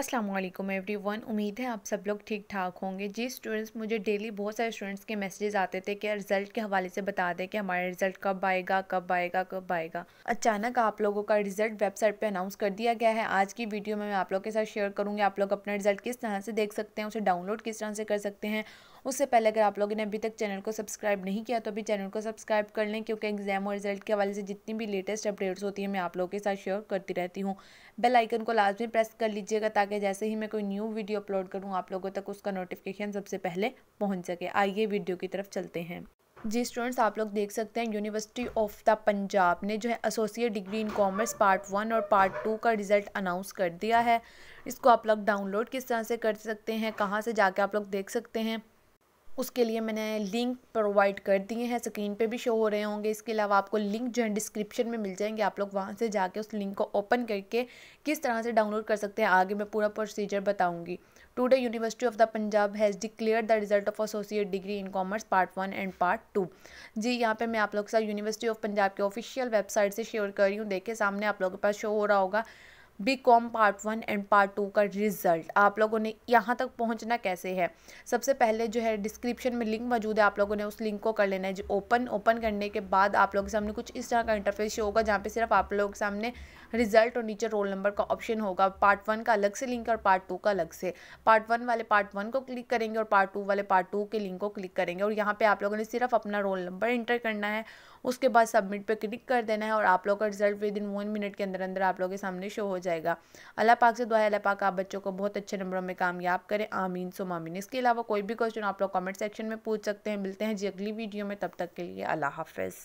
अस्सलाम वालेकुम एवरीवन उम्मीद है आप सब लोग ठीक ठाक होंगे जी स्टूडेंट्स मुझे डेली बहुत सारे स्टूडेंट्स के मैसेजेस आते थे कि रिज़ल्ट के हवाले से बता दें कि हमारा रिज़ल्ट कब आएगा कब आएगा कब आएगा अचानक आप लोगों का रिज़ल्ट वेबसाइट पर अनाउंस कर दिया गया है आज की वीडियो में मैं आप लोगों के साथ शेयर करूँगी आप लोग अपना रिज़ल्ट किस तरह से देख सकते हैं उसे डाउनलोड किस तरह से कर सकते हैं उससे पहले अगर आप लोगों ने अभी तक चैनल को सब्सक्राइब नहीं किया तो अभी चैनल को सब्सक्राइब कर लें क्योंकि एग्ज़ाम और रिज़ल्ट के हवाले से जितनी भी लेटेस्ट अपडेट्स होती हैं मैं आप लोगों के साथ शेयर करती रहती हूँ बेल आइकन को लाजमी प्रेस कर लीजिएगा ताकि ताकि जैसे ही मैं कोई न्यू वीडियो अपलोड करूँ आप लोगों तक उसका नोटिफिकेशन सबसे पहले पहुँच सके आइए वीडियो की तरफ चलते हैं जी स्टूडेंट्स आप लोग देख सकते हैं यूनिवर्सिटी ऑफ द पंजाब ने जो है associate degree in commerce part one और पार्ट टू का रिज़ल्ट अनाउंस कर दिया है इसको आप लोग डाउनलोड किस तरह से कर सकते हैं कहाँ से जाके आप लोग देख सकते हैं उसके लिए मैंने लिंक प्रोवाइड कर दिए हैं स्क्रीन पे भी शो हो रहे होंगे इसके अलावा आपको लिंक जो है डिस्क्रिप्शन में मिल जाएंगे आप लोग वहाँ से जाके उस लिंक को ओपन करके किस तरह से डाउनलोड कर सकते हैं आगे मैं पूरा प्रोसीजर बताऊँगी today University of the Punjab has declared the result of associate degree in commerce part one and part two जी यहाँ पे मैं आप लोग के साथ यूनिवर्सिटी ऑफ पंजाब के ऑफिशियल वेबसाइट से शेयर कर रही हूँ देखिए सामने आप लोगों के पास शो हो रहा होगा B com part one and part two का रिजल्ट आप लोगों ने यहाँ तक पहुँचना कैसे है सबसे पहले जो है डिस्क्रिप्शन में लिंक मौजूद है आप लोगों ने उस लिंक को कर लेना है जो ओपन ओपन करने के बाद आप लोगों के सामने कुछ इस तरह का इंटरफेस शो होगा जहाँ पे सिर्फ आप लोगों के सामने रिजल्ट और नीचे रोल नंबर का ऑप्शन होगा पार्ट वन का अलग से लिंक और पार्ट टू का अलग से पार्ट वन वाले पार्ट वन को क्लिक करेंगे और पार्ट टू वाले पार्ट टू के लिंक को क्लिक करेंगे और यहाँ पर आप लोगों ने सिर्फ अपना रोल नंबर इंटर करना है उसके बाद सबमिट पर क्लिक कर देना है और आप लोग का result within one minute के अंदर अंदर आप लोग के सामने शो हो जाएगा अल्लाह पाक से दुआ अला अल्लाह पाक आप बच्चों को बहुत अच्छे नंबरों में कामयाब करें आमीन सो मामीन इसके अलावा कोई भी क्वेश्चन आप लोग कमेंट सेक्शन में पूछ सकते हैं मिलते हैं जी अगली वीडियो में तब तक के लिए अल्लाह हाफिज़